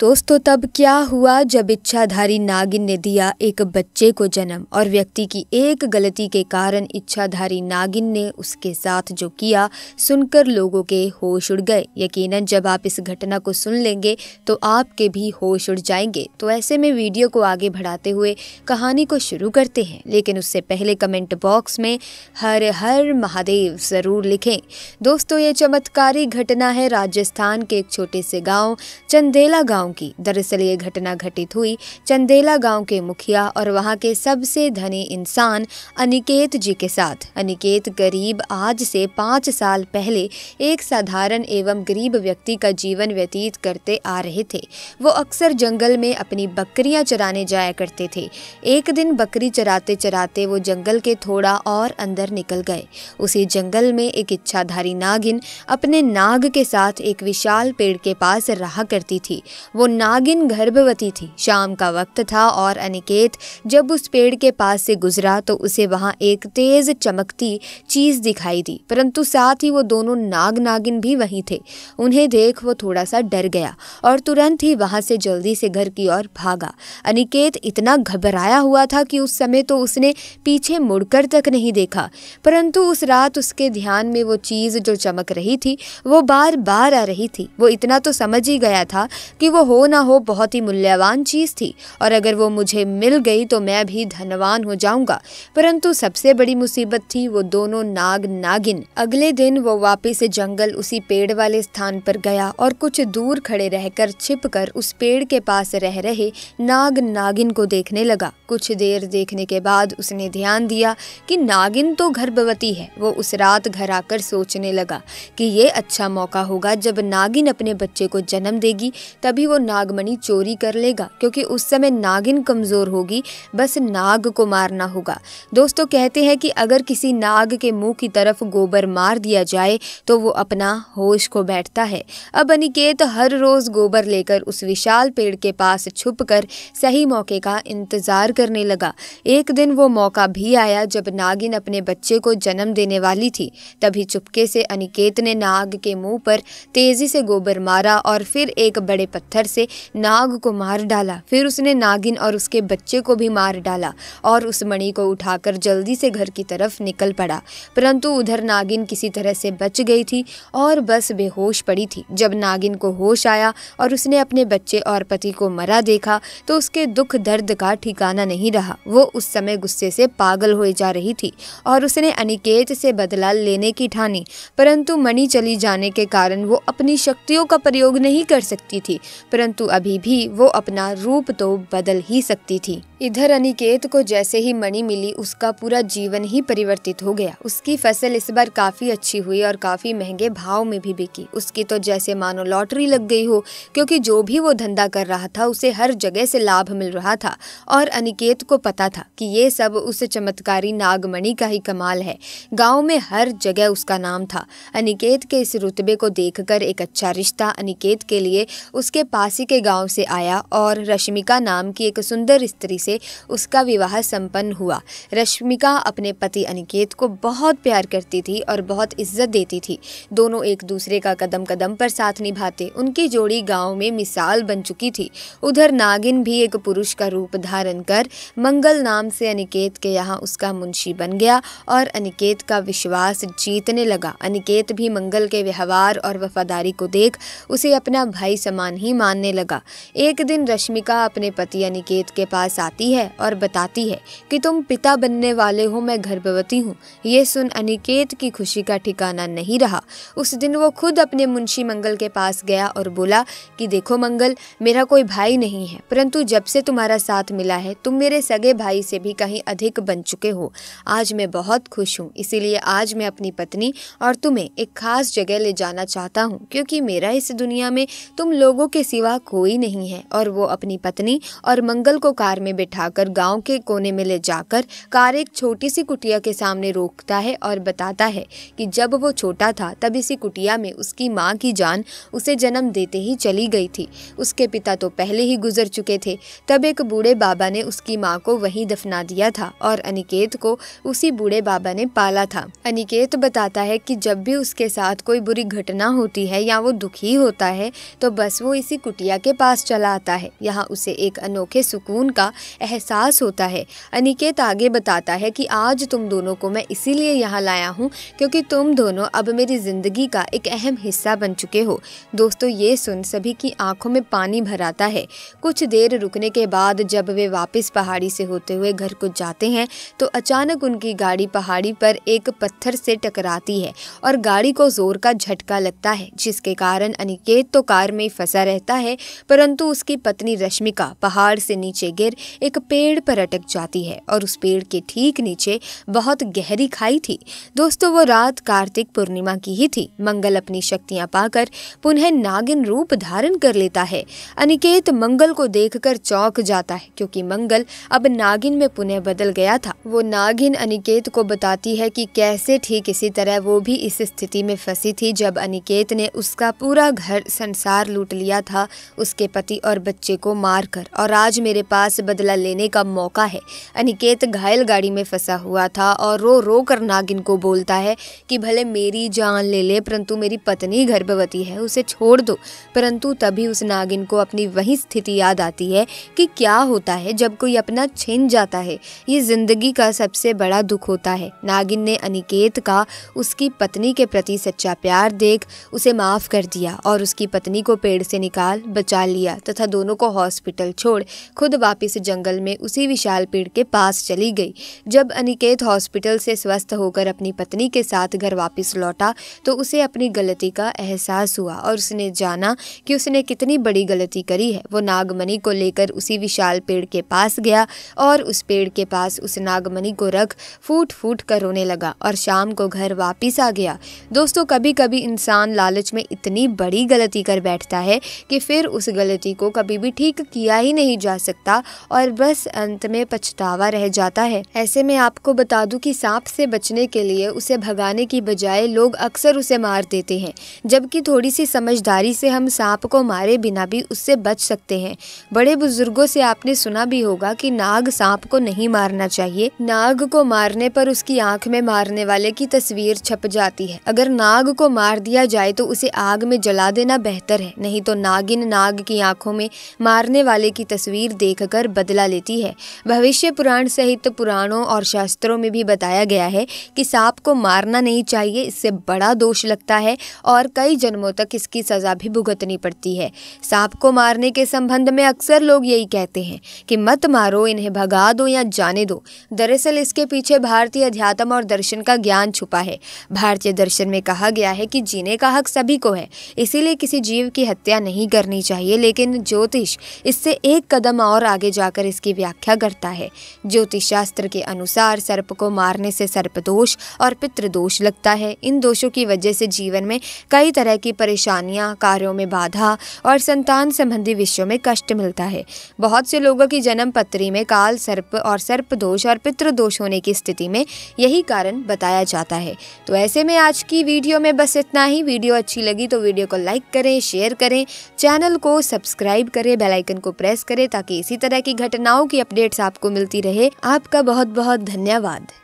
दोस्तों तब क्या हुआ जब इच्छाधारी नागिन ने दिया एक बच्चे को जन्म और व्यक्ति की एक गलती के कारण इच्छाधारी नागिन ने उसके साथ जो किया सुनकर लोगों के होश उड़ गए यकीनन जब आप इस घटना को सुन लेंगे तो आपके भी होश उड़ जाएंगे तो ऐसे में वीडियो को आगे बढ़ाते हुए कहानी को शुरू करते हैं लेकिन उससे पहले कमेंट बॉक्स में हर हर महादेव ज़रूर लिखें दोस्तों ये चमत्कारी घटना है राजस्थान के एक छोटे से गाँव चंदेला गाँव गांव की दरअसल ये घटना घटित हुई चंदेला गांव के मुखिया और वहां के सबसे धनी इंसान अनिकेत जी के साथ अनिकेत गरीब आज से पाँच साल पहले एक साधारण एवं गरीब व्यक्ति का जीवन व्यतीत करते आ रहे थे वो अक्सर जंगल में अपनी बकरियां चराने जाया करते थे एक दिन बकरी चराते चराते वो जंगल के थोड़ा और अंदर निकल गए उसी जंगल में एक इच्छाधारी नागिन अपने नाग के साथ एक विशाल पेड़ के पास रहा करती थी वो नागिन गर्भवती थी शाम का वक्त था और अनिकेत जब उस पेड़ के पास से गुजरा तो उसे वहाँ एक तेज चमकती चीज दिखाई दी परंतु साथ ही वो दोनों नाग नागिन भी वहीं थे उन्हें देख वो थोड़ा सा डर गया और तुरंत ही वहाँ से जल्दी से घर की ओर भागा अनिकेत इतना घबराया हुआ था कि उस समय तो उसने पीछे मुड़कर तक नहीं देखा परंतु उस रात उसके ध्यान में वो चीज़ जो चमक रही थी वो बार बार आ रही थी वो इतना तो समझ ही गया था कि वो हो ना हो बहुत ही मूल्यवान चीज़ थी और अगर वो मुझे मिल गई तो मैं भी धनवान हो जाऊंगा परंतु सबसे बड़ी मुसीबत थी वो दोनों नाग नागिन अगले दिन वो वापिस जंगल उसी पेड़ वाले स्थान पर गया और कुछ दूर खड़े रहकर छिप कर उस पेड़ के पास रह रहे नाग नागिन को देखने लगा कुछ देर देखने के बाद उसने ध्यान दिया कि नागिन तो गर्भवती है वो उस रात घर आकर सोचने लगा कि ये अच्छा मौका होगा जब नागिन अपने बच्चे को जन्म देगी तभी वो नागमणि चोरी कर लेगा क्योंकि उस समय नागिन कमज़ोर होगी बस नाग को मारना होगा दोस्तों कहते हैं कि अगर किसी नाग के मुंह की तरफ गोबर मार दिया जाए तो वो अपना होश को बैठता है अब अनिकेत हर रोज़ गोबर लेकर उस विशाल पेड़ के पास छुप सही मौके का इंतज़ार करने लगा एक दिन वो मौका भी आया जब नागिन अपने बच्चे को जन्म देने वाली थी तभी चुपके से अनिकेत ने नाग के मुंह पर तेज़ी से गोबर मारा और फिर एक बड़े पत्थर पत्थर से नाग को मार डाला फिर उसने नागिन और उसके बच्चे को भी मार डाला और उस मणि को उठाकर जल्दी से घर की तरफ निकल पड़ा परंतु उधर नागिन किसी तरह से बच गई थी और बस बेहोश पड़ी थी जब नागिन को होश आया और उसने अपने बच्चे और पति को मरा देखा तो उसके दुख दर्द का ठिकाना नहीं रहा वो उस समय गुस्से से पागल हो जा रही थी और उसने अनिकेत से बदला लेने की ठानी परंतु मणि चली जाने के कारण वो अपनी शक्तियों का प्रयोग नहीं कर सकती थी परंतु अभी भी वो अपना रूप तो बदल ही सकती थी इधर अनिकेत को जैसे ही मणि मिली उसका पूरा जीवन ही परिवर्तित हो गया उसकी फसल इस बार काफी अच्छी हुई और काफी महंगे भाव में भी बिकी उसकी तो जैसे मानो लॉटरी लग गई हो क्योंकि जो भी वो धंधा कर रहा था उसे हर जगह से लाभ मिल रहा था और अनिकेत को पता था कि ये सब उस चमत्कारी नागमणि का ही कमाल है गाँव में हर जगह उसका नाम था अनिकेत के इस रुतबे को देख एक अच्छा रिश्ता अनिकेत के लिए उसके पासी के गाँव से आया और रश्मिका नाम की एक सुंदर स्त्री से से उसका विवाह संपन्न हुआ रश्मिका अपने पति अनिकेत को बहुत प्यार करती थी और बहुत इज्जत देती थी दोनों एक दूसरे का कदम कदम पर साथ निभाते उनकी जोड़ी गांव में मिसाल बन चुकी थी उधर नागिन भी एक पुरुष का रूप धारण कर मंगल नाम से अनिकेत के यहाँ उसका मुंशी बन गया और अनिकेत का विश्वास जीतने लगा अनिकेत भी मंगल के व्यवहार और वफादारी को देख उसे अपना भाई समान ही मानने लगा एक दिन रश्मिका अपने पति अनिकेत के पास आती आती है और बताती है कि तुम पिता बनने वाले हो मैं गर्भवती हूँ ये सुन अनिकेत की खुशी का ठिकाना नहीं रहा उस दिन वो खुद अपने मुंशी मंगल के पास गया और बोला कि देखो मंगल मेरा कोई भाई नहीं है परंतु जब से तुम्हारा साथ मिला है तुम मेरे सगे भाई से भी कहीं अधिक बन चुके हो आज मैं बहुत खुश हूँ इसीलिए आज मैं अपनी पत्नी और तुम्हें एक खास जगह ले जाना चाहता हूँ क्योंकि मेरा इस दुनिया में तुम लोगों के सिवा कोई नहीं है और वो अपनी पत्नी और मंगल को कार में बिठाकर गांव के कोने में ले जाकर कार एक छोटी सी कुटिया के सामने रोकता है और बताता है कि जब वो छोटा था तब इसी कुटिया में उसकी माँ की जान उसे जन्म देते ही चली गई थी उसके पिता तो पहले ही गुजर चुके थे तब एक बूढ़े बाबा ने उसकी माँ को वहीं दफना दिया था और अनिकेत को उसी बूढ़े बाबा ने पाला था अनिकेत बताता है कि जब भी उसके साथ कोई बुरी घटना होती है या वो दुखी होता है तो बस वो इसी कुटिया के पास चला आता है यहाँ उसे एक अनोखे सुकून का एहसास होता है अनिकेत आगे बताता है कि आज तुम दोनों को मैं इसीलिए यहाँ लाया हूँ क्योंकि तुम दोनों अब मेरी ज़िंदगी का एक अहम हिस्सा बन चुके हो दोस्तों ये सुन सभी की आंखों में पानी भराता है कुछ देर रुकने के बाद जब वे वापस पहाड़ी से होते हुए घर को जाते हैं तो अचानक उनकी गाड़ी पहाड़ी पर एक पत्थर से टकराती है और गाड़ी को जोर का झटका लगता है जिसके कारण अनिकेत तो कार में फंसा रहता है परंतु उसकी पत्नी रश्मिका पहाड़ से नीचे गिर एक पेड़ पर अटक जाती है और उस पेड़ के ठीक नीचे बहुत गहरी खाई थी दोस्तों वो रात कार्तिक पूर्णिमा की ही थी मंगल अपनी शक्तियां पाकर पुनः नागिन रूप धारण कर लेता है अनिकेत मंगल को देखकर चौंक जाता है क्योंकि मंगल अब नागिन में पुनः बदल गया था वो नागिन अनिकेत को बताती है कि कैसे ठीक इसी तरह वो भी इस स्थिति में फंसी थी जब अनिकेत ने उसका पूरा घर संसार लूट लिया था उसके पति और बच्चे को मारकर और आज मेरे पास बदला बदला लेने का मौका है अनिकेत घायल गाड़ी में फंसा हुआ था और रो रो कर नागिन को बोलता है कि भले मेरी जान ले ले परंतु मेरी पत्नी गर्भवती है उसे छोड़ दो परंतु तभी उस नागिन को अपनी वही स्थिति याद आती है कि क्या होता है जब कोई अपना छिन जाता है ये जिंदगी का सबसे बड़ा दुख होता है नागिन ने अनिकेत का उसकी पत्नी के प्रति सच्चा प्यार देख उसे माफ़ कर दिया और उसकी पत्नी को पेड़ से निकाल बचा लिया तथा दोनों को हॉस्पिटल छोड़ खुद वापिस जंगल जंगल में उसी विशाल पेड़ के पास चली गई जब अनिकेत हॉस्पिटल से स्वस्थ होकर अपनी पत्नी के साथ घर वापस लौटा तो उसे अपनी गलती का एहसास हुआ और उसने जाना कि उसने कितनी बड़ी गलती करी है वो नागमणि को लेकर उसी विशाल पेड़ के पास गया और उस पेड़ के पास उस नागमणि को रख फूट फूट कर रोने लगा और शाम को घर वापिस आ गया दोस्तों कभी कभी इंसान लालच में इतनी बड़ी गलती कर बैठता है कि फिर उस गलती को कभी भी ठीक किया ही नहीं जा सकता और बस अंत में पछतावा रह जाता है ऐसे में आपको बता दूं कि सांप से बचने के लिए उसे भगाने की बजाय लोग अक्सर उसे मार देते हैं जबकि थोड़ी सी समझदारी से हम सांप को मारे बिना भी उससे बच सकते हैं बड़े बुजुर्गों से आपने सुना भी होगा कि नाग सांप को नहीं मारना चाहिए नाग को मारने पर उसकी आंख में मारने वाले की तस्वीर छप जाती है अगर नाग को मार दिया जाए तो उसे आग में जला देना बेहतर है नहीं तो नागिन नाग की आंखों में मारने वाले की तस्वीर देखकर बदला बदला लेती है भविष्य पुराण सहित पुराणों और शास्त्रों में भी बताया गया है कि सांप को मारना नहीं चाहिए इससे बड़ा दोष लगता है और कई जन्मों तक इसकी सज़ा भी भुगतनी पड़ती है सांप को मारने के संबंध में अक्सर लोग यही कहते हैं कि मत मारो इन्हें भगा दो या जाने दो दरअसल इसके पीछे भारतीय अध्यात्म और दर्शन का ज्ञान छुपा है भारतीय दर्शन में कहा गया है कि जीने का हक सभी को है इसीलिए किसी जीव की हत्या नहीं करनी चाहिए लेकिन ज्योतिष इससे एक कदम और आगे जाकर इसकी व्याख्या करता है ज्योतिष शास्त्र के अनुसार सर्प को मारने से सर्प दोष और पितृदोष लगता है इन दोषों की वजह से जीवन में कई तरह की परेशानियां कार्यों में बाधा और संतान संबंधी विषयों में कष्ट मिलता है बहुत से लोगों की जन्म पत्री में काल सर्प और सर्प दोष और पितृदोष होने की स्थिति में यही कारण बताया जाता है तो ऐसे में आज की वीडियो में बस इतना ही वीडियो अच्छी लगी तो वीडियो को लाइक करें शेयर करें चैनल को सब्सक्राइब करें बेलाइकन को प्रेस करें ताकि इसी तरह की घटना घटनाओं की अपडेट्स आपको मिलती रहे आपका बहुत बहुत धन्यवाद